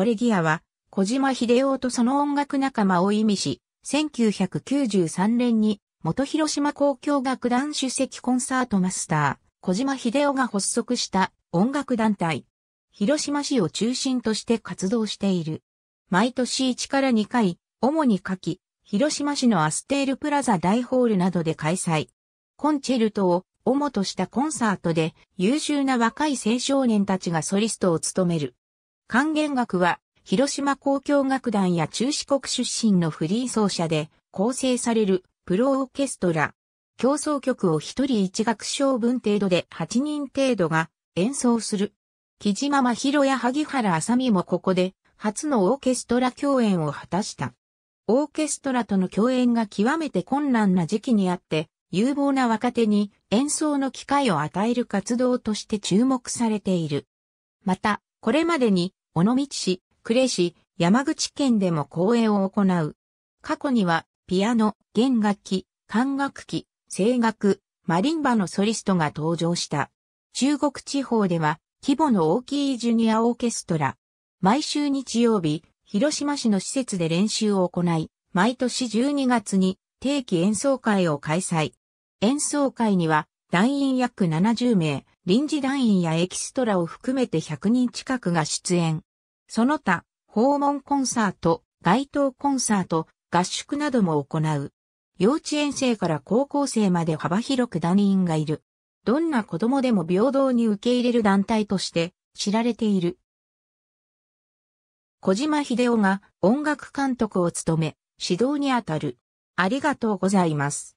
これギアは、小島秀夫とその音楽仲間を意味し、1993年に、元広島交響楽団主席コンサートマスター、小島秀夫が発足した音楽団体。広島市を中心として活動している。毎年1から2回、主に夏季、広島市のアステールプラザ大ホールなどで開催。コンチェルトを主としたコンサートで優秀な若い青少年たちがソリストを務める。管弦楽は、広島交響楽団や中四国出身のフリー奏者で構成されるプロオーケストラ。競争曲を一人一楽章分程度で8人程度が演奏する。木島真宏や萩原麻美もここで初のオーケストラ共演を果たした。オーケストラとの共演が極めて困難な時期にあって、有望な若手に演奏の機会を与える活動として注目されている。また、これまでに尾道市、呉市、山口県でも公演を行う。過去には、ピアノ、弦楽器、管楽器、声楽、マリンバのソリストが登場した。中国地方では、規模の大きいジュニアオーケストラ。毎週日曜日、広島市の施設で練習を行い、毎年12月に定期演奏会を開催。演奏会には、団員約70名、臨時団員やエキストラを含めて100人近くが出演。その他、訪問コンサート、街頭コンサート、合宿なども行う。幼稚園生から高校生まで幅広く団員がいる。どんな子供でも平等に受け入れる団体として知られている。小島秀夫が音楽監督を務め、指導にあたる。ありがとうございます。